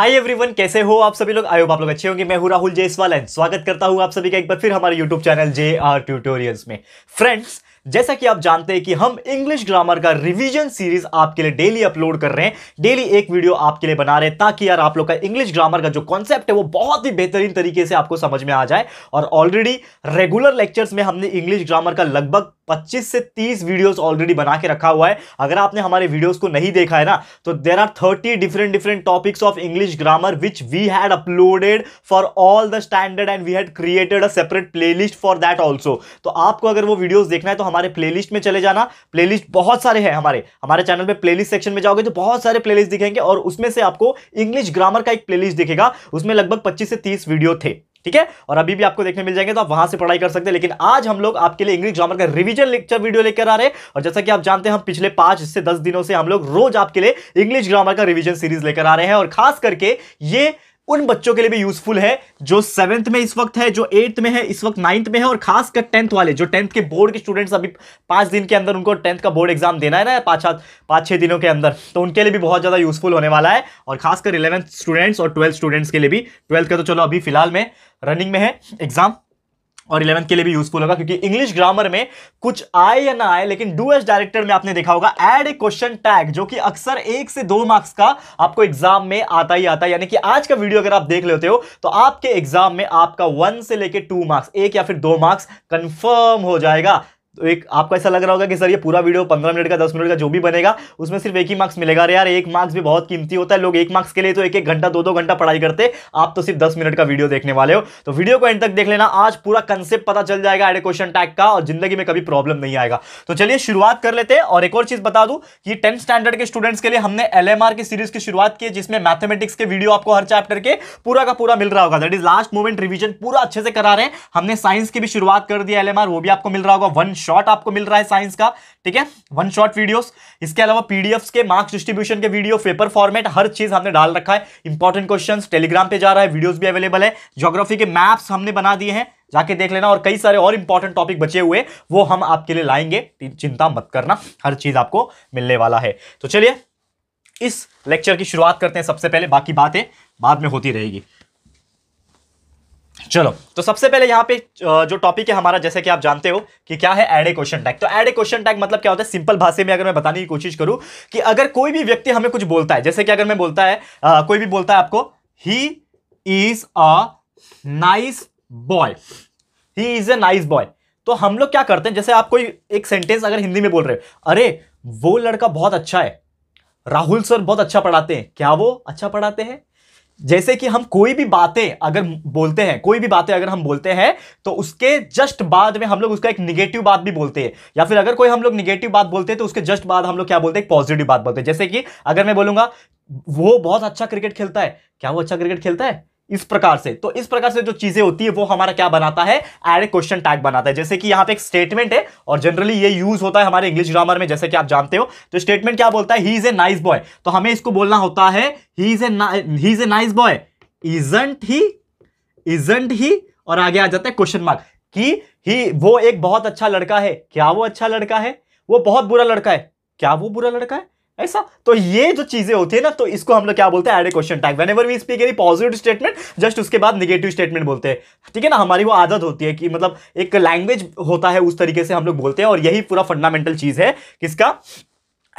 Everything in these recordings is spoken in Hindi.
हाय एवरीवन कैसे हो आप सभी लोग आयो आप लोग अच्छे होंगे मैं हूं राहुल जयसवाल एंड स्वागत करता हूं आप सभी का एक बार फिर हमारे YouTube channel J R tutorials में फ्रेंड्स जैसा कि आप जानते हैं कि हम इंग्लिश ग्रामर का रिवीजन सीरीज आपके लिए डेली अपलोड कर रहे हैं डेली एक वीडियो आपके लिए बना रहे हैं ताकि यार आप लोग का इंग्लिश ग्रामर का जो कॉन्सेप्ट है वो बहुत ही बेहतरीन तरीके से आपको समझ में आ जाए और ऑलरेडी रेगुलर लेक्चर्स में हमने इंग्लिश ग्रामर का लगभग 25 से 30 वीडियोस ऑलरेडी बना के रखा हुआ है अगर आपने हमारे वीडियोस को नहीं देखा है ना तो there are 30 different different topics of English grammar which we had uploaded for all the standard and we had created a separate playlist for that also तो आपको अगर वो वीडियोज देखना है तो हमारे लिस्ट में चले जाना लिस्ट बहुत सारे हैं हमारे हमारे चैनल पे प्लेलिस्ट सेक्शन में जाओगे तो बहुत सारे लिस्ट दिखेंगे और उसमें से आपको इंग्लिश ग्रामर का एक लिस्ट दिखेगा उसमें लगभग पच्चीस से तीस वीडियो थे ठीक है और अभी भी आपको देखने मिल जाएंगे तो आप वहां से पढ़ाई कर सकते हैं लेकिन आज हम लोग आपके लिए इंग्लिश ग्रामर का रिवीजन लेक्चर वीडियो लेकर आ रहे हैं और जैसा कि आप जानते हैं हम पिछले पांच से दस दिनों से हम लोग रोज आपके लिए इंग्लिश ग्रामर का रिवीजन सीरीज लेकर आ रहे हैं और खास करके ये उन बच्चों के लिए भी यूजफुल है जो सेवेंथ में इस वक्त है जो एट्थ में है इस वक्त नाइन्थ में है और खासकर टेंथ वाले जो टेंथ के बोर्ड के स्टूडेंट्स अभी पाँच दिन के अंदर उनको टेंथ का बोर्ड एग्जाम देना है ना पाँच पाँच छः दिनों के अंदर तो उनके लिए भी बहुत ज़्यादा यूजफुल होने वाला है और खासकर इलेवंथ स्टूडेंट्स और ट्वेल्थ स्टूडेंट्स के लिए भी ट्वेल्थ का तो चलो अभी फिलहाल में रनिंग में है एग्जाम और इलेवंथ के लिए भी यूजफुल होगा क्योंकि इंग्लिश ग्रामर में कुछ आए या ना आए लेकिन डूएस डायरेक्टर में आपने देखा होगा एड ए क्वेश्चन टैग जो कि अक्सर एक से दो मार्क्स का आपको एग्जाम में आता ही आता है यानी कि आज का वीडियो अगर आप देख लेते हो तो आपके एग्जाम में आपका वन से लेकर टू मार्क्स एक या फिर दो मार्क्स कंफर्म हो जाएगा तो एक आपको ऐसा लग रहा होगा कि सर ये पूरा वीडियो पंद्रह मिनट का दस मिनट का जो भी बनेगा उसमें सिर्फ एक ही मार्क्स मिलेगा अरे यार एक मार्क्स भी बहुत कीमती होता है लोग एक मार्क्स के लिए तो एक एक घंटा दो दो घंटा पढ़ाई करते आप तो सिर्फ दस मिनट का वीडियो देखने वाले हो तो वीडियो को एंड तक देख लेना आज पूरा कंसेप्ट पता चल जाएगा एड क्वेश्चन टैग का और जिंदगी में कभी प्रॉब्लम नहीं आएगा तो चलिए शुरुआत कर लेते हैं और एक और चीज बता दू कि टेंथ स्टैंडर्ड के स्टूडेंट्स के लिए हमने एल की सीरीज की शुरुआत की जिसमें मैथमेटिक्स के वीडियो आपको हर चैप्टर के पूरा का पूरा मिल रहा होगा that is last moment revision पूरा अच्छे से करा रहे हैं हमने साइंस की भी शुरुआत कर दी एल वो भी आपको मिल रहा होगा वन शॉट आपको मिल रहा है साइंस का ठीक है वन शॉट वीडियोस इसके अलावा पीडीएफ के मार्क्स डिस्ट्रीब्यूशन के वीडियो पेपर फॉर्मेट हर चीज हमने डाल रखा है इंपॉर्टेंट क्वेश्चन टेलीग्राम पे जा रहा है वीडियोज भी अवेलेबल है जोग्राफी के मैप्स हमने बना दिए हैं जाके देख लेना और कई सारे और इंपॉर्टेंट टॉपिक बचे हुए वो हम आपके लिए लाएंगे चिंता मत करना हर चीज आपको मिलने वाला है तो चलिए इस लेक्चर की शुरुआत करते हैं सबसे पहले बाकी बातें बाद में होती रहेगी चलो तो सबसे पहले यहाँ पे जो टॉपिक है हमारा जैसे कि आप जानते हो कि क्या है एड ए क्वेश्चन टैग तो एड ए क्वेश्चन टैग मतलब क्या होता है सिंपल भाषा में अगर मैं बताने की कोशिश करूं कि अगर कोई भी व्यक्ति हमें कुछ बोलता है जैसे कि अगर मैं बोलता है आ, कोई भी बोलता है आपको he is a nice boy he is a nice boy तो हम लोग क्या करते हैं जैसे आप कोई एक सेंटेंस अगर हिंदी में बोल रहे हो अरे वो लड़का बहुत अच्छा है राहुल सर बहुत अच्छा पढ़ाते हैं क्या वो अच्छा पढ़ाते हैं जैसे कि हम कोई भी बातें अगर बोलते हैं कोई भी बातें अगर हम बोलते हैं तो उसके जस्ट बाद में हम लोग उसका एक निगेटिव बात भी बोलते हैं या फिर अगर कोई हम लोग निगेटिव बात बोलते हैं तो उसके जस्ट बाद हम लोग क्या बोलते हैं पॉजिटिव बात बोलते हैं जैसे कि अगर मैं बोलूंगा वो बहुत अच्छा क्रिकेट खेलता है क्या वो अच्छा क्रिकेट खेलता है इस प्रकार से तो इस प्रकार से जो चीजें होती है वो हमारा क्या बनाता है एड ए क्वेश्चन टैग बनाता है जैसे कि यहां पे एक स्टेटमेंट है और जनरली ये यूज होता है हमारे इंग्लिश ग्रामर में जैसे कि आप जानते हो तो स्टेटमेंट क्या बोलता है he is a nice boy तो हमें इसको बोलना होता है he is a he is a nice boy isn't he isn't he और आगे आ जाता है क्वेश्चन मार्क कि ही वो एक बहुत अच्छा लड़का है क्या वो अच्छा लड़का है वो बहुत बुरा लड़का है क्या वो बुरा लड़का है ऐसा तो ये जो चीजें होती है ना तो इसको हम लोग क्या बोलते हैं add a question tag whenever we speak any positive statement just उसके बाद निगेटिव स्टेटमेंट बोलते हैं ठीक है ना हमारी वो आदत होती है कि मतलब एक लैंग्वेज होता है उस तरीके से हम लोग बोलते हैं और यही पूरा फंडामेंटल चीज है किसका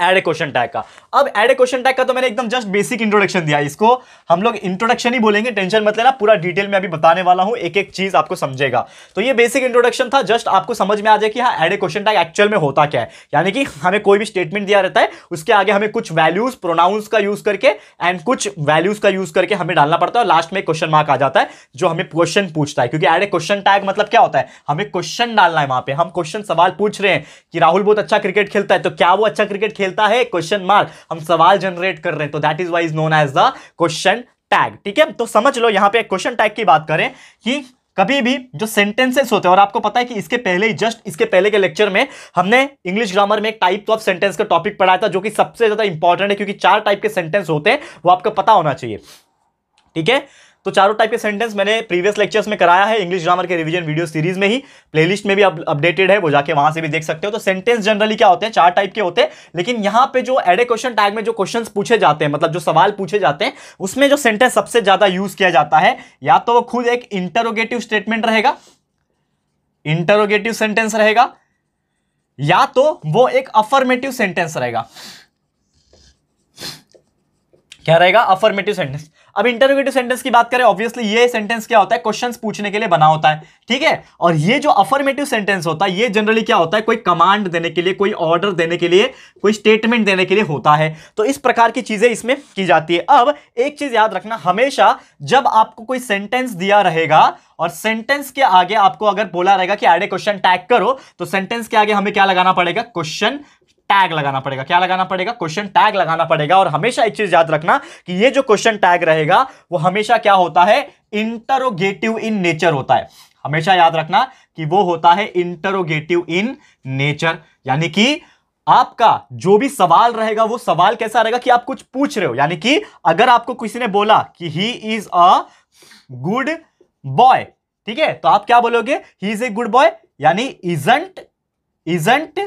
एड ए क्वेश्चन टैग का अब एड ए क्वेश्चन टैग का तो मैंने एकदम जस्ट बेसिक इंट्रोडक्शन दिया इसको हम लोग इंट्रोडक्शन ही बोलेंगे टेंशन मत लेना पूरा डिटेल में अभी बताने वाला हूं एक एक चीज आपको समझेगा तो ये बेसिक इंट्रोडक्शन था जस्ट आपको समझ में आ जाए कि हाँ add a question tag actual में होता क्या है यानी कि हमें कोई भी स्टेटमेंट दिया रहता है उसके आगे हमें कुछ वैल्यूज प्रोनाउंस का यूज करके एंड कुछ वैल्यूज का यूज करके हमें डालना पड़ता है और लास्ट में क्वेश्चन मार्क आ जाता है जो हमें क्वेश्चन पूछता है क्योंकि एड ए क्वेश्चन टैग मतलब क्या होता है हमें क्वेश्चन डालना है वहां पर हम क्वेश्चन सवाल पूछ रहे हैं कि राहुल बहुत अच्छा क्रिकेट खेलता है तो क्या वो अच्छा क्रिकेट खेल मिलता है क्वेश्चन मार्क हम सवाल जनरेट कर रहे हैं तो that is what's known as the question tag ठीक है तो समझ लो यहां पर क्वेश्चन टैग की बात करें कि कभी भी जो सेंटेंसेस होते हैं और आपको पता है कि इसके पहले ही जस्ट इसके पहले के लेक्चर में हमने इंग्लिश ग्रामर में एक टाइप ऑफ सेंटेंस का टॉपिक पढ़ाया था जो कि सबसे ज्यादा इंपॉर्टेंट है क्योंकि चार टाइप के सेंटेंस होते हैं वो आपको पता होना चाहिए ठीक है तो चारों टाइप के सेंटेंस मैंने प्रीवियस लेक्चर्स में कराया है इंग्लिश ग्रामर के रिवीजन वीडियो सीरीज में ही प्लेलिस्ट में भी अपडेटेड है वो जाके वहां से भी देख सकते हो तो सेंटेंस जनरली क्या होते हैं चार टाइप के होते हैं लेकिन यहाँ पे जो एडे क्वेश्चन टैग में जो क्वेश्चन पूछे जाते हैं मतलब जो सवाल पूछे जाते हैं उसमें जो सेंटेंस सबसे ज्यादा यूज किया जाता है या तो वो खुद एक इंटरोगेटिव स्टेटमेंट रहेगा इंटरोगेटिव सेंटेंस रहेगा या तो वो एक अफर्मेटिव सेंटेंस रहेगा क्या रहेगा अफर्मेटिव सेंटेंस अब इंटरोगेटिव सेंटेंस की बात करें ऑब्वियसली ये सेंटेंस क्या होता है क्वेश्चंस पूछने के लिए बना होता है ठीक है और ये जो अफर्मेटिव सेंटेंस होता है ये जनरली क्या होता है कोई कमांड देने के लिए कोई ऑर्डर देने के लिए कोई स्टेटमेंट देने के लिए होता है तो इस प्रकार की चीजें इसमें की जाती है अब एक चीज याद रखना हमेशा जब आपको कोई सेंटेंस दिया रहेगा और सेंटेंस के आगे आपको अगर बोला रहेगा कि एड ए क्वेश्चन टैग करो तो सेंटेंस के आगे हमें क्या लगाना पड़ेगा क्वेश्चन टैग लगाना पड़ेगा क्या लगाना पड़ेगा क्वेश्चन टैग लगाना पड़ेगा और हमेशा एक चीज याद रखना कि ये जो क्वेश्चन टैग रहेगा वो हमेशा क्या होता है इंटरोगेटिव इन नेचर होता है हमेशा याद रखना कि वो होता है इंटरोगेटिव इन नेचर यानी कि आपका जो भी सवाल रहेगा वो सवाल कैसा रहेगा कि आप कुछ पूछ रहे हो यानी कि अगर आपको किसी ने बोला कि he is a good boy ठीक है तो आप क्या बोलोगे he is a good boy यानी isn't isn't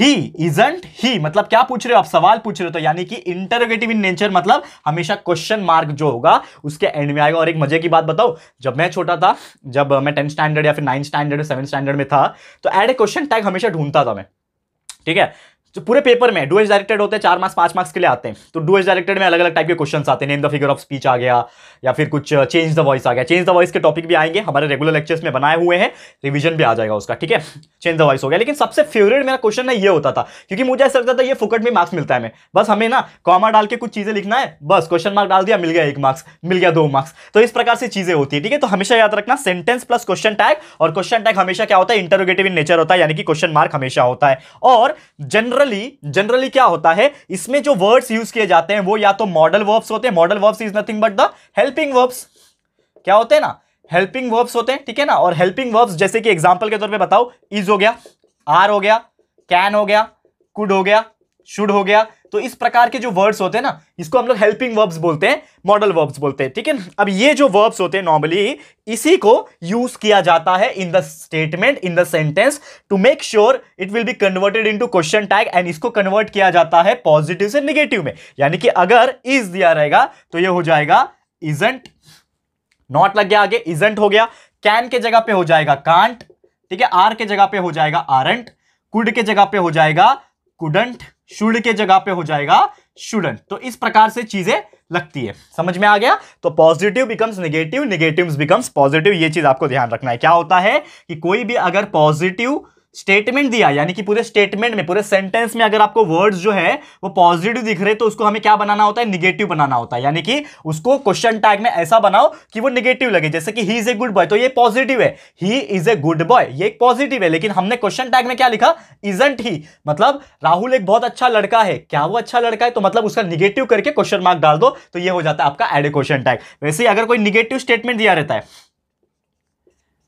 he isn't he मतलब क्या पूछ रहे हो आप सवाल पूछ रहे हो तो यानी कि इंटरोगेटिव इन नेचर मतलब हमेशा क्वेश्चन मार्क जो होगा उसके एंड में आएगा और एक मजे की बात बताओ जब मैं छोटा था जब मैं टेंथ स्टैंडर्ड या फिर नाइन्थ स्टैंडर्ड सेवन स्टैंडर्ड में था तो एड ए क्वेश्चन टैग हमेशा ढूंढता था मैं ठीक है जो तो पूरे पेपर में डुएस डायरेक्टेड होते हैं चार मार्क्स पांच मार्क्स के लिए आते हैं तो डुएस डायरेक्टेड में अलग अलग टाइप के क्वेश्चन आते हैं name the figure of speech आ गया या फिर कुछ चेंज द वॉइस आ गया चेंज द वॉइस के टॉपिक भी आएंगे हमारे रेगुलर लेक्चर्स में बनाए हुए हैं रिविजन भी आ जाएगा उसका ठीक है चेंज द वॉइस हो गया लेकिन सबसे फेवरेट मेरा क्वेश्चन ना ये होता था क्योंकि मुझे ऐसा लगता था ये फुकट में मार्क्स मिलता है हमें बस हमें ना कॉमा डाल के कुछ चीज़ें लिखना है बस क्वेश्चन मार्क डाल दिया मिल गया एक मार्क्स मिल गया दो मार्क्स तो इस प्रकार से चीज़ें होती है ठीक है तो हमेशा याद रखना सेंटेंस प्लस क्वेश्चन टैग और क्वेश्चन टैग हमेशा क्या होता है इंटरोगेटिव इन नेचर होता है यानी कि क्वेश्चन मार्क हमेशा होता है और जनरल जनरली जनरली क्या होता है इसमें जो वर्ड्स यूज किए जाते हैं वो या तो मॉडल वर्ब्स होते हैं modal verbs is nothing but the helping verbs क्या होते हैं ना हेल्पिंग वर्ब्स होते हैं ठीक है ना और हेल्पिंग वर्ब्स जैसे कि एग्जाम्पल के तौर पर बताओ इज हो गया आर हो गया कैन हो गया कुड हो गया शुड हो गया तो इस प्रकार के जो वर्ड्स होते हैं ना इसको हम लोग हेल्पिंग वर्ब्स बोलते हैं मॉडल वर्ब्स बोलते हैं ठीक है अब ये जो वर्ब्स होते हैं नॉर्मली इसी को यूज किया जाता है in the statement in the sentence to make sure it will be converted into question tag and इसको कन्वर्ट किया जाता है पॉजिटिव से निगेटिव में यानी कि अगर इज दिया रहेगा तो यह हो जाएगा इजेंट नॉट लग गया आगे इजेंट हो गया कैन के जगह पे हो जाएगा कांट ठीक है आर के जगह पे हो जाएगा आरंट कुड के जगह पे हो जाएगा कुडंट शुड के जगह पे हो जाएगा शुडन तो इस प्रकार से चीजें लगती है समझ में आ गया तो positive becomes negative negative becomes positive ये चीज आपको ध्यान रखना है क्या होता है कि कोई भी अगर पॉजिटिव स्टेटमेंट दिया यानी कि पूरे स्टेटमेंट में पूरे सेंटेंस में अगर आपको वर्ड्स जो है वो पॉजिटिव दिख रहे तो उसको हमें क्या बनाना होता है निगेटिव बनाना होता है यानी कि उसको क्वेश्चन टैग में ऐसा बनाओ कि वो निगेटिव लगे जैसे कि he is a good boy तो ये पॉजिटिव है he is a good boy ये एक पॉजिटिव है लेकिन हमने क्वेश्चन टैग में क्या लिखा इजेंट ही मतलब राहुल एक बहुत अच्छा लड़का है क्या वो अच्छा लड़का है तो मतलब उसका निगेटिव करके क्वेश्चन मार्क डाल दो तो ये हो जाता है आपका एड क्वेश्चन टैग वैसे ही अगर कोई निगेटिव स्टेटमेंट दिया रहता है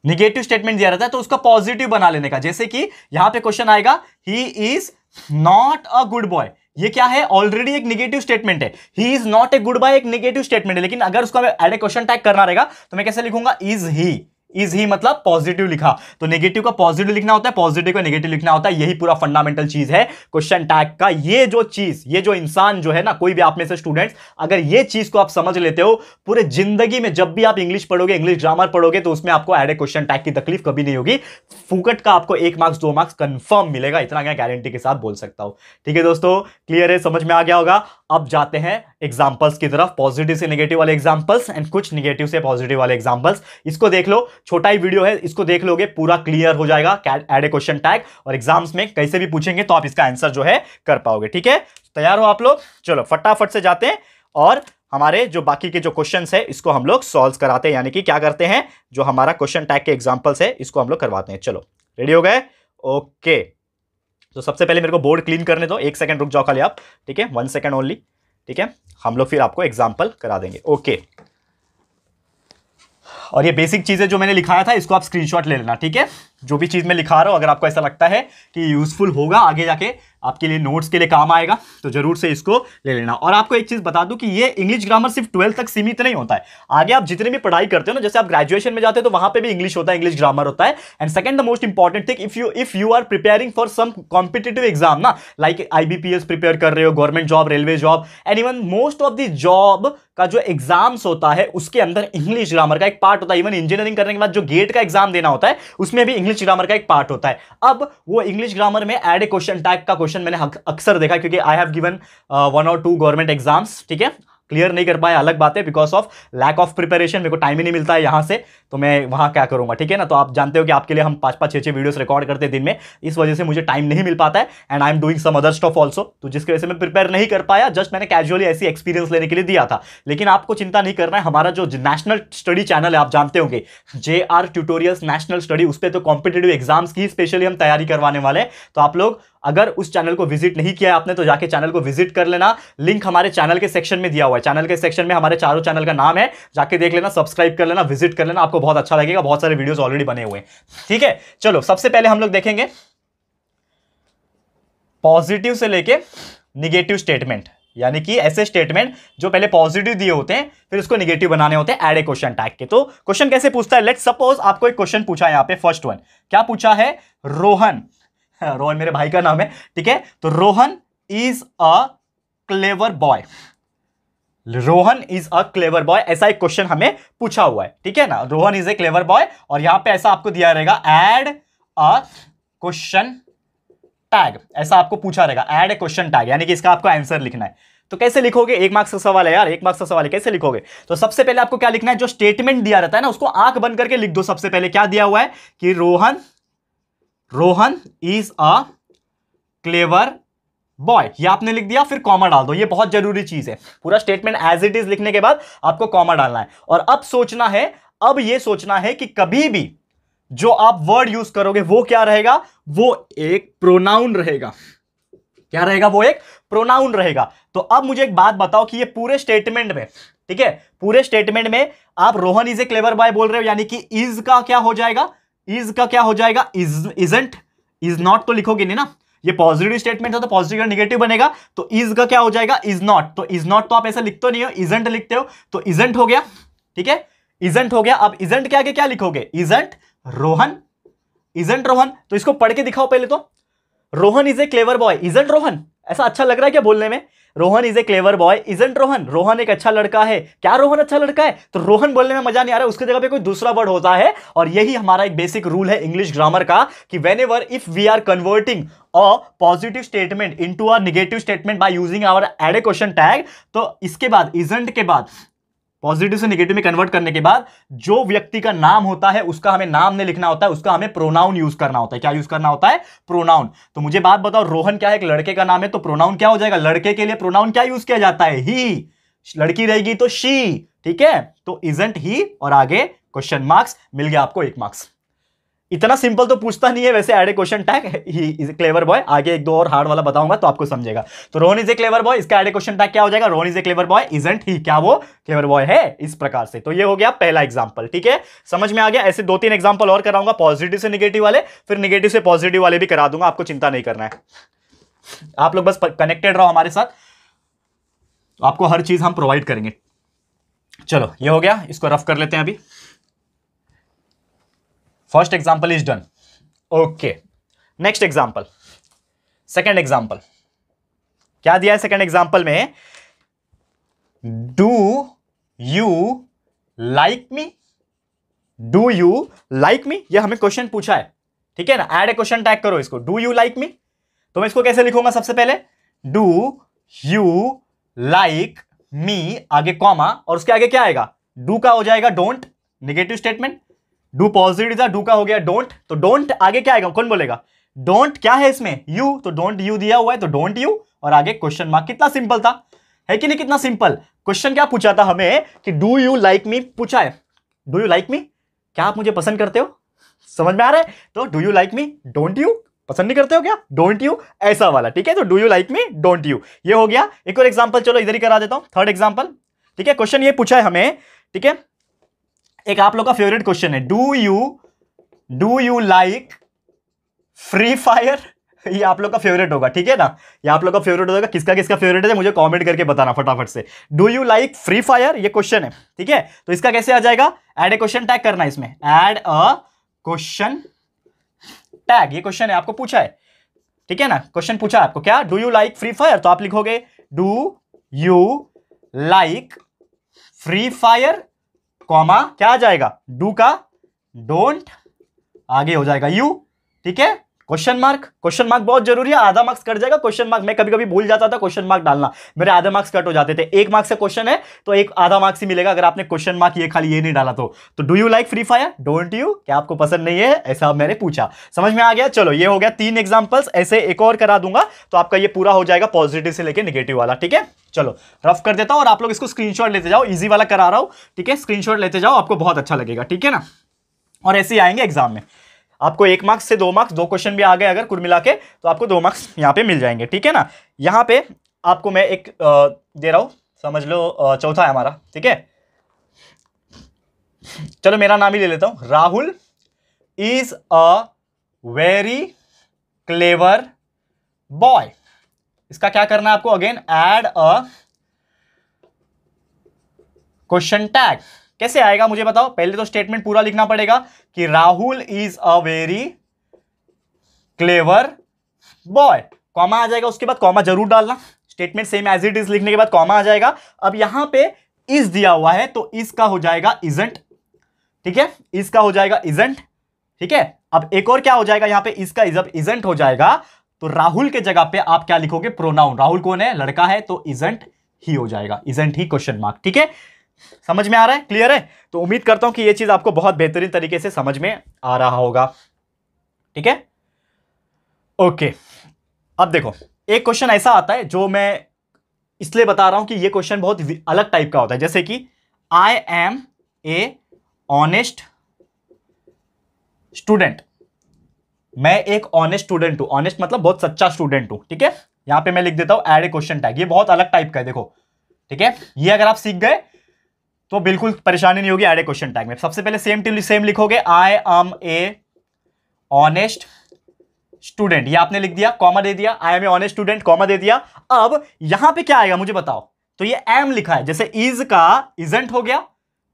निगेटिव स्टेटमेंट दिया रहता है तो उसका पॉजिटिव बना लेने का जैसे कि यहां पे क्वेश्चन आएगा he is not a good boy ये क्या है ऑलरेडी एक निगेटिव स्टेटमेंट है he is not a good boy एक निगेटिव स्टेटमेंट है लेकिन अगर उसको एड ए क्वेश्चन टैग करना रहेगा तो मैं कैसे लिखूंगा इज ही इज ही मतलब पॉजिटिव लिखा तो नेगेटिव का पॉजिटिव लिखना होता है पॉजिटिव का नेगेटिव लिखना होता है यही पूरा फंडामेंटल चीज है क्वेश्चन टैग का ये जो चीज ये जो इंसान जो है ना कोई भी आप में से स्टूडेंट्स अगर ये चीज को आप समझ लेते हो पूरे जिंदगी में जब भी आप इंग्लिश पढ़ोगे इंग्लिश ग्रामर पढ़ोगे तो उसमें आपको एड ए क्वेश्चन टैग की तकलीफ कभी नहीं होगी फुकट का आपको एक मार्क्स दो मार्क्स कंफर्म मिलेगा इतना मैं गारंटी के साथ बोल सकता हूं ठीक है दोस्तों क्लियर है समझ में आ गया होगा अब जाते हैं एग्जाम्पल्स की तरफ पॉजिटिव से नेगेटिव वाले एग्जाम्पल्स एंड कुछ नेगेटिव से पॉजिटिव वाले एग्जाम्पल्स इसको देख लो छोटा ही वीडियो है इसको देख लोगे पूरा क्लियर हो जाएगा एड ए क्वेश्चन टैग और एग्जाम्स में कैसे भी पूछेंगे तो आप इसका आंसर जो है कर पाओगे ठीक है तैयार हो आप लोग चलो फटाफट से जाते हैं और हमारे जो बाकी के जो क्वेश्चन है इसको हम लोग सॉल्व कराते हैं यानी कि क्या करते हैं जो हमारा क्वेश्चन टैग के एग्जाम्पल्स है इसको हम लोग करवाते हैं चलो रेडी हो गए ओके तो सबसे पहले मेरे को बोर्ड क्लीन करने दो एक सेकंड रुक जाओ खाली आप ठीक है वन सेकंड ओनली ठीक है हम लोग फिर आपको एग्जाम्पल करा देंगे ओके और ये बेसिक चीज़ें जो मैंने लिखाया था इसको आप स्क्रीनशॉट ले लेना ठीक है जो भी चीज़ मैं लिखा रहा हूँ अगर आपको ऐसा लगता है कि यूज़फुल होगा आगे जाके आपके लिए नोट्स के लिए काम आएगा तो ज़रूर से इसको ले लेना और आपको एक चीज़ बता दूं कि ये इंग्लिश ग्रामर सिर्फ ट्वेल्थ तक सीमित नहीं होता है आगे आप जितने भी पढ़ाई करते हो ना जैसे आप ग्रेजुएशन में जाते हो तो वहाँ पर भी इंग्लिश होता है इंग्लिश ग्रामर होता है and second the most important thing if you if you are preparing for some competitive exam ना लाइक आई प्रिपेयर कर रहे हो government job railway job and even most of the job का जो एग्जाम्स होता है उसके अंदर इंग्लिश ग्रामर का एक पार्ट होता है इवन इंजीनियरिंग करने के बाद जो गेट का एग्जाम देना होता है उसमें भी इंग्लिश ग्रामर का एक पार्ट होता है अब वो इंग्लिश ग्रामर में एड ए क्वेश्चन टाइप का क्वेश्चन मैंने अक्सर देखा क्योंकि आई हैव गिवन वन और टू गवर्नमेंट एग्जाम्स ठीक है क्लियर नहीं कर पाया अलग बात है because of lack of preparation मेरे को टाइम ही नहीं मिलता है यहाँ से तो मैं वहाँ क्या करूँगा ठीक है ना तो आप जानते हो कि आपके लिए हम पाँच पाँच छः छः वीडियोस रिकॉर्ड करते दिन में इस वजह से मुझे टाइम नहीं मिल पाता है and I am doing some other stuff also तो जिसकी वजह से मैं प्रिपेयर नहीं कर पाया जस्ट मैंने कैजुअली ऐसी एक्सपीरियंस लेने के लिए दिया था लेकिन आपको चिंता नहीं करना है हमारा जो नेशनल स्टडी चैनल है आप जानते होंगे J R tutorials national study उस पर तो कॉम्पिटेटिव एग्जाम्स की स्पेशली हम तैयारी करवाने वाले हैं तो आप लोग अगर उस चैनल को विजिट नहीं किया आपने तो जाके चैनल को विजिट कर लेना लिंक हमारे चैनल के सेक्शन में दिया हुआ है चैनल के सेक्शन में हमारे चारों चैनल का नाम है जाके देख लेना सब्सक्राइब कर लेना विजिट कर लेना आपको बहुत अच्छा लगेगा बहुत सारे वीडियोज ऑलरेडी बने हुए ठीक है चलो सबसे पहले हम लोग देखेंगे पॉजिटिव से लेके निगेटिव स्टेटमेंट यानी कि ऐसे स्टेटमेंट जो पहले पॉजिटिव दिए होते हैं फिर उसको निगेटिव बनाने होते हैं एड ए क्वेश्चन टैग के तो क्वेश्चन कैसे पूछता है लेट सपोज आपको एक क्वेश्चन पूछा है यहाँ पे फर्स्ट वन क्या पूछा है रोहन रोहन मेरे भाई का नाम है ठीक है तो Rohan is a clever boy Rohan is a clever boy ऐसा एक क्वेश्चन हमें पूछा हुआ है ठीक है ना Rohan is a clever boy और यहां पे ऐसा आपको दिया रहेगा एड अ क्वेश्चन टैग ऐसा आपको पूछा रहेगा एड ए क्वेश्चन टैग यानी कि इसका आपको आंसर लिखना है तो कैसे लिखोगे एक मार्क्स का सवाल है यार एक मार्क्स का सवाल है कैसे लिखोगे तो सबसे पहले आपको क्या लिखना है जो स्टेटमेंट दिया रहता है ना उसको आंख बंद करके लिख दो सबसे पहले क्या दिया हुआ है कि Rohan Rohan is a clever boy ये आपने लिख दिया फिर कॉमा डाल दो ये बहुत जरूरी चीज है पूरा स्टेटमेंट एज इट इज लिखने के बाद आपको कॉमा डालना है और अब सोचना है अब ये सोचना है कि कभी भी जो आप वर्ड यूज करोगे वो क्या रहेगा वो एक प्रोनाउन रहेगा क्या रहेगा वो एक प्रोनाउन रहेगा तो अब मुझे एक बात बताओ कि ये पूरे स्टेटमेंट में ठीक है पूरे स्टेटमेंट में आप Rohan is a clever boy बोल रहे हो यानी कि इज का क्या हो जाएगा इज का क्या हो जाएगा इज इजेंट इज नॉट तो लिखोगे नहीं ना ये पॉजिटिव स्टेटमेंट है तो पॉजिटिव नेगेटिव बनेगा तो इज का क्या हो जाएगा इज नॉट तो इज नॉट तो आप ऐसा लिखते नहीं हो इजेंट लिखते हो तो इजेंट हो गया ठीक है इजेंट हो गया अब इजेंट के आगे क्या लिखोगे इजेंट रोहन इजेंट रोहन तो इसको पढ़ के दिखाओ पहले तो Rohan is a clever boy isn't Rohan ऐसा अच्छा लग रहा है क्या बोलने में Rohan is a clever boy isn't Rohan Rohan एक अच्छा लड़का है क्या रोहन अच्छा लड़का है तो रोहन बोलने में मजा नहीं आ रहा है उसकी जगह पे कोई दूसरा वर्ड होता है और यही हमारा एक बेसिक रूल है इंग्लिश ग्रामर का कि whenever if we are converting a positive statement into a negative statement by using our add a question tag तो इसके बाद इजेंट के बाद पॉजिटिव से नेगेटिव में कन्वर्ट करने के बाद जो व्यक्ति का नाम होता है उसका हमें नाम नहीं लिखना होता है उसका हमें प्रोनाउन यूज करना होता है क्या यूज करना होता है प्रोनाउन तो मुझे बात बताओ रोहन क्या है एक लड़के का नाम है तो प्रोनाउन क्या हो जाएगा लड़के के लिए प्रोनाउन क्या यूज किया जाता है ही लड़की रहेगी तो शी ठीक है तो इजेंट ही और आगे क्वेश्चन मार्क्स मिल गया आपको एक मार्क्स इतना सिंपल तो पूछता नहीं है वैसे add a question tag he is clever boy आगे एक दो और हार्ड वाला बताऊंगा तो आपको समझेगा तो Ron is a clever boy इसका एड ए क्वेश्चन टैग क्या हो जाएगा Ron is a clever boy isn't he क्या वो क्लेवर बॉय है इस प्रकार से तो ये हो गया पहला एग्जाम्पल ठीक है समझ में आ गया ऐसे दो तीन एग्जाम्पल और कराऊंगा पॉजिटिव से निगेटिव वाले फिर निगेटिव से पॉजिटिव वाले भी करा दूंगा आपको चिंता नहीं करना है आप लोग बस कनेक्टेड रहो हमारे साथ आपको हर चीज हम प्रोवाइड करेंगे चलो ये हो गया इसको रफ कर लेते हैं अभी first example is done okay next example second example क्या दिया है सेकेंड एग्जाम्पल में do you like me do you like me ये हमें क्वेश्चन पूछा है ठीक है ना एड ए क्वेश्चन टैग करो इसको डू यू लाइक मी तो मैं इसको कैसे लिखूंगा सबसे पहले डू यू लाइक मी आगे कॉमा और उसके आगे क्या आएगा डू का हो जाएगा don't negative statement do positive था डू का हो गया डोंट तो डोंट आगे क्या आएगा कौन बोलेगा डोंट क्या है इसमें यू तो डोंट यू दिया हुआ है तो डोंट यू और आगे क्वेश्चन मार्क कितना सिंपल था है कि नहीं कितना सिंपल क्वेश्चन क्या पूछा था हमें कि डू यू लाइक मी पूछा है डू यू लाइक मी क्या आप मुझे पसंद करते हो समझ में आ रहा है तो do you like me don't you पसंद नहीं करते हो क्या डोंट यू ऐसा वाला ठीक है तो do you like me don't you ये हो गया एक और एग्जाम्पल चलो इधर ही करा देता हूं थर्ड एग्जाम्पल ठीक है क्वेश्चन ये पूछा है हमें ठीक है एक आप लोग का फेवरेट क्वेश्चन है do you do you like Free Fire ये आप लोग का फेवरेट होगा ठीक है ना ये आप लोग का फेवरेट होगा किसका किसका फेवरेट है मुझे कमेंट करके बताना फटाफट से do you like Free Fire ये क्वेश्चन है ठीक है तो इसका कैसे आ जाएगा एड ए क्वेश्चन टैग करना है इसमें एड अ क्वेश्चन टैग ये क्वेश्चन है आपको पूछा है ठीक है ना क्वेश्चन पूछा है आपको क्या do you like Free Fire तो आप लिखोगे do you like Free Fire comma क्या आ जाएगा डू का डोंट आगे हो जाएगा यू ठीक है क्वेश्चन मार्क क्वेश्चन मार्क बहुत जरूरी है आधा मार्क्स कट जाएगा क्वेश्चन मार्क मैं कभी कभी भूल जाता था क्वेश्चन मार्क डालना मेरे आधा मार्क्स कट हो जाते थे एक मार्क्स का क्वेश्चन है तो एक आधा मार्क्स ही मिलेगा अगर आपने क्वेश्चन मार्क ये खाली ये नहीं डाला तो do you like Free Fire don't you क्या आपको पसंद नहीं है ऐसा मैंने पूछा समझ में आ गया चलो ये हो गया तीन एग्जाम्पल्स ऐसे एक और करा दूंगा तो आपका ये पूरा हो जाएगा पॉजिटिव से लेकर निगेटिव वाला ठीक है चलो रफ कर देता हूँ और आप लोग इसको स्क्रीन लेते जाओ ईजी वाला करा रहा हूँ ठीक है स्क्रीन लेते जाओ आपको बहुत अच्छा लगेगा ठीक है ना और ऐसे ही आएंगे एग्जाम में आपको एक मार्क्स से दो मार्क्स दो क्वेश्चन भी आ गए अगर कुल मिला के तो आपको दो मार्क्स यहाँ पे मिल जाएंगे ठीक है ना यहाँ पे आपको मैं एक दे रहा हूँ समझ लो चौथा है हमारा ठीक है चलो मेरा नाम ही ले लेता हूँ Rahul is a very clever boy इसका क्या करना है आपको again add a question tag कैसे आएगा मुझे बताओ पहले तो स्टेटमेंट पूरा लिखना पड़ेगा कि Rahul is a very clever boy comma आ जाएगा उसके बाद कॉमा जरूर डालना statement same as it is लिखने के बाद कॉमा आ जाएगा अब यहां पे इज दिया हुआ है तो इसका हो जाएगा इजेंट ठीक है इसका हो जाएगा इजेंट ठीक है अब एक और क्या हो जाएगा यहां पे इसका जब इजेंट हो जाएगा तो राहुल के जगह पे आप क्या लिखोगे प्रोनाउन राहुल कौन है लड़का है तो इजेंट ही हो जाएगा इजेंट ही क्वेश्चन मार्क ठीक है समझ में आ रहा है क्लियर है तो उम्मीद करता हूं कि यह चीज आपको बहुत बेहतरीन तरीके से समझ में आ रहा होगा ठीक है ओके अब देखो एक क्वेश्चन ऐसा आता है जो मैं इसलिए बता रहा हूं कि यह क्वेश्चन बहुत अलग टाइप का होता है जैसे कि I am a honest student मैं एक ऑनेस्ट स्टूडेंट हूं ऑनेस्ट मतलब बहुत सच्चा स्टूडेंट हूं ठीक है यहां पे मैं लिख देता हूं एड ए क्वेश्चन टैग ये बहुत अलग टाइप का है देखो ठीक है ये अगर आप सीख गए तो बिल्कुल परेशानी नहीं होगी एड ए क्वेश्चन टैग में सबसे पहले सेम टू सेम लिखोगे I am a honest student ये आपने लिख दिया कॉमा दे दिया I am a honest student comma दे दिया अब यहां पे क्या आएगा मुझे बताओ तो ये एम लिखा है जैसे इज का इजेंट हो गया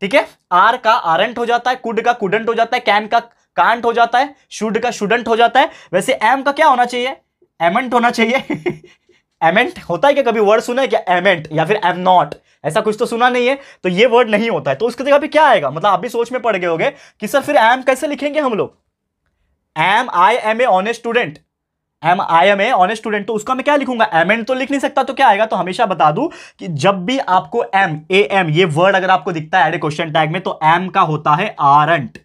ठीक है आर का आरंट हो जाता है कुड का कुडंट हो जाता है कैन का कांट हो जाता है शुड का शुडंट हो जाता है वैसे एम का क्या होना चाहिए एमेंट होना चाहिए एमेंट होता है क्या कभी वर्ड सुना है क्या एमेंट या फिर एम नॉट ऐसा कुछ तो सुना नहीं है तो ये वर्ड नहीं होता है तो उसकी जगह पे क्या आएगा मतलब आप भी सोच में पड़ गए होगे कि सर फिर एम कैसे लिखेंगे हम लोग am I am a honest student am I am a honest student तो उसका मैं क्या लिखूंगा एम एन तो लिख नहीं सकता तो क्या आएगा तो हमेशा बता दू कि जब भी आपको एम ए एम ये वर्ड अगर आपको दिखता है एड क्वेश्चन टैग में तो एम का होता है आरंट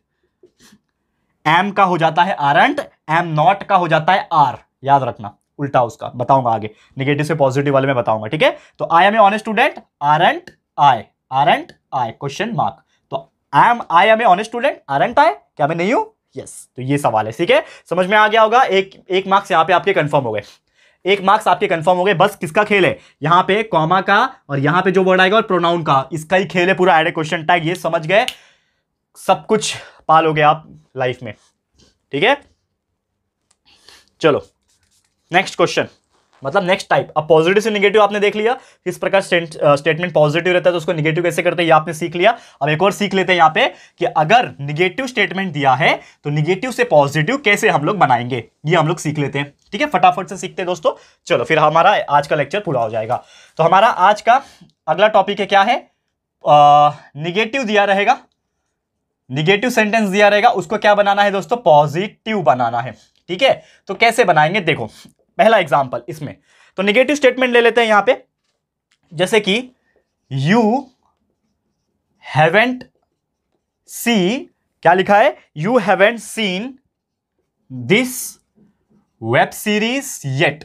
एम का हो जाता है आरंट एम नॉट का हो जाता है आर याद रखना उल्टा उसका बताऊंगा आगे निगेटिव से पॉजिटिव वाले में बताऊंगा ठीक है तो I am a honest student aren't I aren't I question mark तो I am I am a honest student aren't I क्या मैं नहीं हूं यस yes. तो ये सवाल है ठीक है समझ में आ गया होगा एक एक मार्क्स यहाँ पे आपके कंफर्म हो गए एक मार्क्स आपके कंफर्म हो गए बस किसका खेल है यहाँ पे कॉमा का और यहाँ पे जो वर्ड आएगा और प्रोनाउन का इसका ही खेल है पूरा एड क्वेश्चन टैग ये समझ गए सब कुछ पालोगे आप लाइफ में ठीक है चलो नेक्स्ट क्वेश्चन मतलब नेक्स्ट टाइप अब पॉजिटिव से निगेटिव आपने देख लिया किस प्रकार स्टेटमेंट पॉजिटिव रहता है तो उसको निगेटिव कैसे करते हैं आपने सीख लिया अब एक और सीख लेते हैं यहाँ पे कि अगर निगेटिव स्टेटमेंट दिया है तो निगेटिव से पॉजिटिव कैसे हम लोग बनाएंगे ये हम लोग सीख लेते हैं ठीक है फटाफट से सीखते हैं दोस्तों चलो फिर हमारा आज का लेक्चर पूरा हो जाएगा तो हमारा आज का अगला टॉपिक है क्या है निगेटिव दिया रहेगा निगेटिव सेंटेंस दिया रहेगा उसको क्या बनाना है दोस्तों पॉजिटिव बनाना है ठीक है तो कैसे बनाएंगे देखो पहला एग्जाम्पल इसमें तो निगेटिव स्टेटमेंट ले लेते हैं यहां पर जैसे कि यू हैवेंट सी क्या लिखा है you haven't seen this web series yet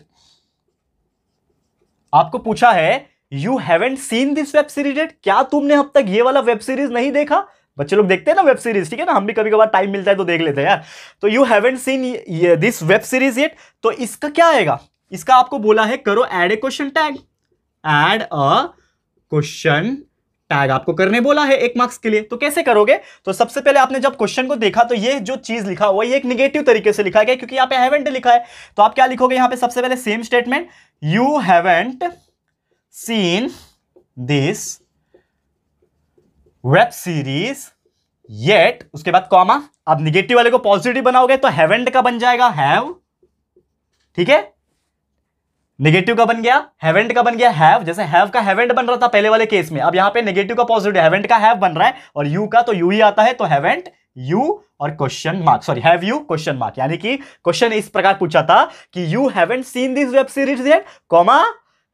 आपको पूछा है you haven't seen this web series yet क्या तुमने अब तक ये वाला वेब सीरीज नहीं देखा बच्चे लोग देखते हैं ना वेब सीरीज ठीक है ना हम भी कभी कभार टाइम मिलता है तो देख लेते हैं यार तो you haven't seen this web series it तो इसका क्या आएगा इसका आपको बोला है करो add a question tag add a question tag आपको करने बोला है एक मार्क्स के लिए तो कैसे करोगे तो सबसे पहले आपने जब क्वेश्चन को देखा तो ये जो चीज लिखा हुआ ये एक निगेटिव तरीके से लिखा गया क्योंकि यहाँ पे हैवेंट लिखा है तो आप क्या लिखोगे यहाँ पे सबसे पहले same statement you haven't seen this web series yet उसके बाद कॉमा अब निगेटिव वाले को पॉजिटिव बनाओगे तो हैवेंट का बन जाएगा हैव ठीक है नेगेटिव का बन गया हेवेंट का बन गया हैव जैसे हैव का हेवेंट बन रहा था पहले वाले केस में अब यहां पे नेगेटिव का पॉजिटिव हैवेंट का हैव बन रहा है और यू का तो यू ही आता है तो हैवेंट यू और question mark sorry have you question mark यानी कि क्वेश्चन इस प्रकार पूछा था कि you haven't seen this web series yet comma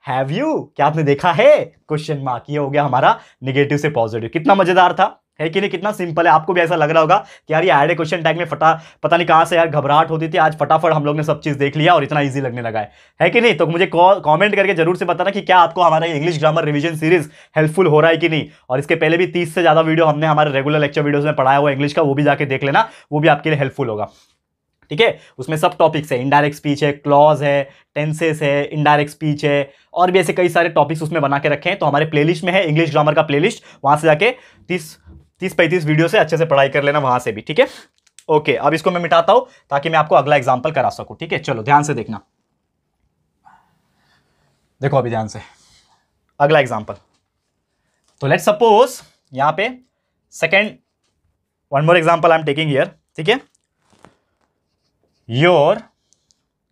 have you क्या आपने देखा है क्वेश्चन मार्क ये हो गया हमारा निगेटिव से पॉजिटिव कितना मजेदार था है कि नहीं कितना सिंपल है आपको भी ऐसा लग रहा होगा कि यार ये एड क्वेश्चन टैग में फटा पता नहीं कहाँ से यार घबराहट होती थी आज फटाफट हम लोग ने सब चीज़ देख लिया और इतना इजी लगने लगा है है कि नहीं तो मुझे कमेंट करके जरूर से बताना कि क्या आपको हमारा ये English grammar revision series helpful हो रहा है कि नहीं और इसके पहले भी तीस से ज़्यादा वीडियो हमने हमारे रेगुलर लेक्चर वीडियोज में पढ़ाया हुआ इंग्लिश का वो भी जाकर देख लेना वो भी आपके लिए हेल्पफुल होगा ठीक है उसमें सब टॉपिक्स है इनडायरेक्ट स्पीच है क्लॉज है टेंसेस है इनडायरेक्ट स्पीच है और भी ऐसे कई सारे टॉपिक्स उसमें बना के रखे हैं तो हमारे प्लेलिस्ट में है इंग्लिश ग्रामर का प्लेलिस्ट वहाँ से जाके तीस तीस पैंतीस वीडियो से अच्छे से पढ़ाई कर लेना वहाँ से भी ठीक है ओके अब इसको मैं मिटाता हूँ ताकि मैं आपको अगला एग्जाम्पल करा सकूँ ठीक है चलो ध्यान से देखना देखो अभी ध्यान से अगला एग्जाम्पल तो लेट सपोज यहाँ पे second one more example I am taking here ठीक है your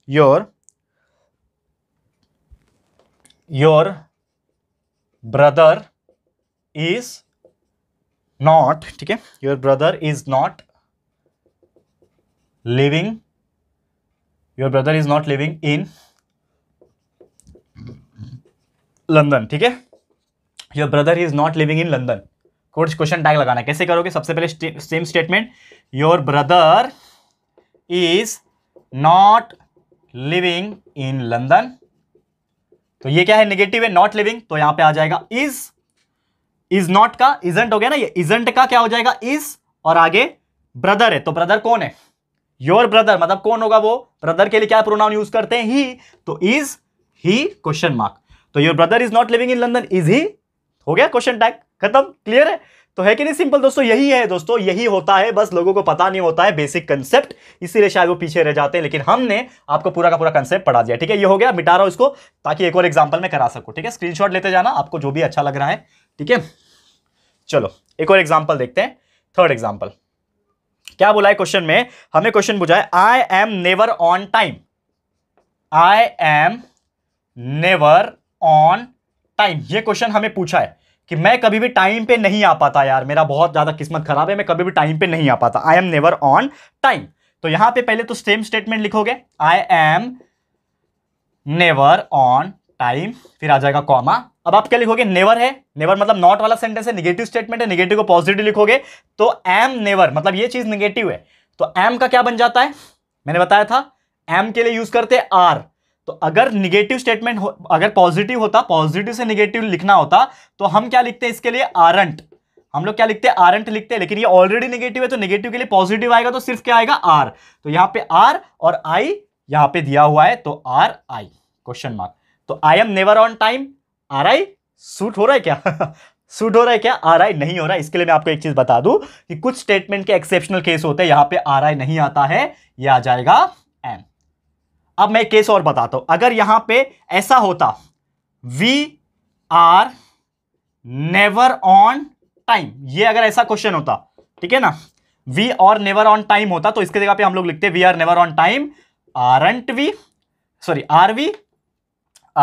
your your brother is not ठीक है your brother is not living your brother is not living in London ठीक है your brother is not living in London कुछ क्वेश्चन टैग लगाना कैसे करोगे सबसे पहले same statement your brother is not living in London तो ये क्या है निगेटिव है नॉट लिविंग तो यहां पे आ जाएगा इज इज नॉट का इजेंट हो गया ना ये इजेंट का क्या हो जाएगा इज और आगे ब्रदर है तो ब्रदर कौन है योर ब्रदर मतलब कौन होगा वो ब्रदर के लिए क्या प्रोनाउन यूज करते हैं ही तो इज ही क्वेश्चन मार्क तो your brother is not living in London is he हो गया क्वेश्चन टैग खत्म क्लियर है तो है कि नहीं सिंपल दोस्तों यही है दोस्तों यही होता है बस लोगों को पता नहीं होता है बेसिक कंसेप्ट इसीलिए शायद वो पीछे रह जाते हैं लेकिन हमने आपको पूरा का पूरा कंसेप्ट पढ़ा दिया ठीक है ये हो गया मिटा रहा हूं इसको ताकि एक और एग्जाम्पल में करा सकूं ठीक है स्क्रीन लेते जाना आपको जो भी अच्छा लग रहा है ठीक है चलो एक और एग्जाम्पल देखते हैं थर्ड एग्जाम्पल क्या बोला है क्वेश्चन में हमें क्वेश्चन पूछा है I am never on time I am never on time ये क्वेश्चन हमें पूछा है कि मैं कभी भी टाइम पे नहीं आ पाता यार मेरा बहुत ज़्यादा किस्मत खराब है मैं कभी भी टाइम पे नहीं आ पाता I am never on time तो यहां पे पहले तो सेम स्टेटमेंट लिखोगे I am never on time फिर आ जाएगा कॉमा अब आप क्या लिखोगे नेवर है नेवर मतलब नॉट वाला सेंटेंस है निगेटिव स्टेटमेंट है निगेटिव को पॉजिटिव लिखोगे तो एम नेवर मतलब ये चीज़ निगेटिव है तो एम का क्या बन जाता है मैंने बताया था एम के लिए यूज़ करते आर तो अगर निगेटिव स्टेटमेंट हो अगर पॉजिटिव होता पॉजिटिव से निगेटिव लिखना होता तो हम क्या लिखते हैं इसके लिए आरंट हम लोग क्या लिखते हैं आरंट लिखते हैं लेकिन ये ऑलरेडी निगेटिव है तो निगेटिव के लिए पॉजिटिव आएगा तो सिर्फ क्या आएगा आर तो यहां पे आर और आई यहां पे दिया हुआ है तो आर आई क्वेश्चन मार्क तो I am never on time are I suit हो रहा है क्या सूट हो रहा है क्या आर आई नहीं हो रहा है इसके लिए मैं आपको एक चीज बता दूं कि कुछ स्टेटमेंट के एक्सेप्शनल केस होते हैं यहां पर आर आई नहीं आता है यह आ जाएगा एम अब मैं केस और बताता हूं अगर यहां पे ऐसा होता we are never on time ये अगर ऐसा क्वेश्चन होता ठीक है ना वी और नेवर ऑन टाइम होता तो इसके जगह पे हम लोग लिखते we are never on time aren't we sorry are we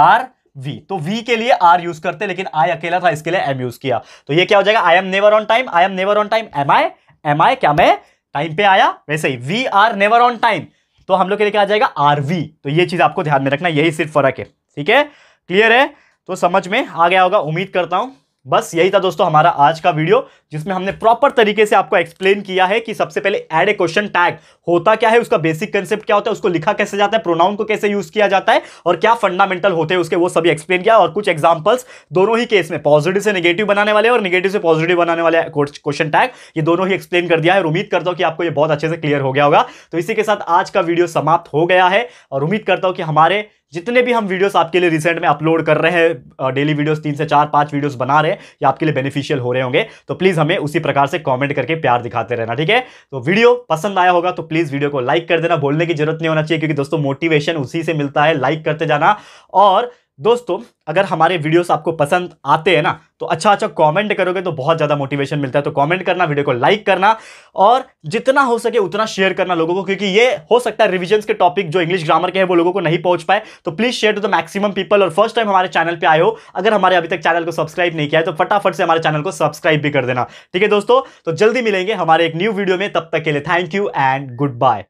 are we तो वी के लिए आर यूज करते लेकिन आई अकेला था इसके लिए एम यूज किया तो ये क्या हो जाएगा I am never on time I am never on time am I am I क्या मैं टाइम पे आया वैसे ही we are never on time तो हम लोग के लिए क्या आ जाएगा आरवी तो ये चीज़ आपको ध्यान में रखना यही सिर्फ फर्क है ठीक है क्लियर है तो समझ में आ गया होगा उम्मीद करता हूं बस यही था दोस्तों हमारा आज का वीडियो जिसमें हमने प्रॉपर तरीके से आपको एक्सप्लेन किया है कि सबसे पहले एड ए क्वेश्चन टैग होता क्या है उसका बेसिक कंसेप्ट क्या होता है उसको लिखा कैसे जाता है प्रोनाउन को कैसे यूज किया जाता है और क्या फंडामेंटल होते हैं उसके वो सभी एक्सप्लेन किया और कुछ एग्जाम्पल्स दोनों ही केस में पॉजिटिव से नेगेटिव बनाने वाले और निगेटिव से पॉजिटिव बनाने वाले क्वेश्चन टैग ये दोनों ही एक्सप्लेन कर दिया है और उम्मीद करता हूँ कि आपको ये बहुत अच्छे से क्लियर हो गया होगा तो इसी के साथ आज का वीडियो समाप्त हो गया है और उम्मीद करता हूँ कि हमारे जितने भी हम वीडियोस आपके लिए रिसेंट में अपलोड कर रहे हैं डेली वीडियोस तीन से चार पांच वीडियोस बना रहे हैं या आपके लिए बेनिफिशियल हो रहे होंगे तो प्लीज़ हमें उसी प्रकार से कमेंट करके प्यार दिखाते रहना ठीक है तो वीडियो पसंद आया होगा तो प्लीज़ वीडियो को लाइक कर देना बोलने की जरूरत नहीं होना चाहिए क्योंकि दोस्तों मोटिवेशन उसी से मिलता है लाइक करते जाना और दोस्तों अगर हमारे वीडियोस आपको पसंद आते हैं ना तो अच्छा अच्छा कमेंट करोगे तो बहुत ज़्यादा मोटिवेशन मिलता है तो कमेंट करना वीडियो को लाइक करना और जितना हो सके उतना शेयर करना लोगों को क्योंकि ये हो सकता है रिविजन्स के टॉपिक जो इंग्लिश ग्रामर के हैं वो लोगों को नहीं पहुंच पाए तो please share to the maximum people और फर्स्ट टाइम हमारे चैनल पर आए हो अगर हमारे अभी तक चैनल को सब्सक्राइब नहीं किया है तो फटाफट से हमारे चैनल को सब्सक्राइब भी कर देना ठीक है दोस्तों तो जल्दी मिलेंगे हमारे एक न्यू वीडियो में तब तक के लिए thank you and good bye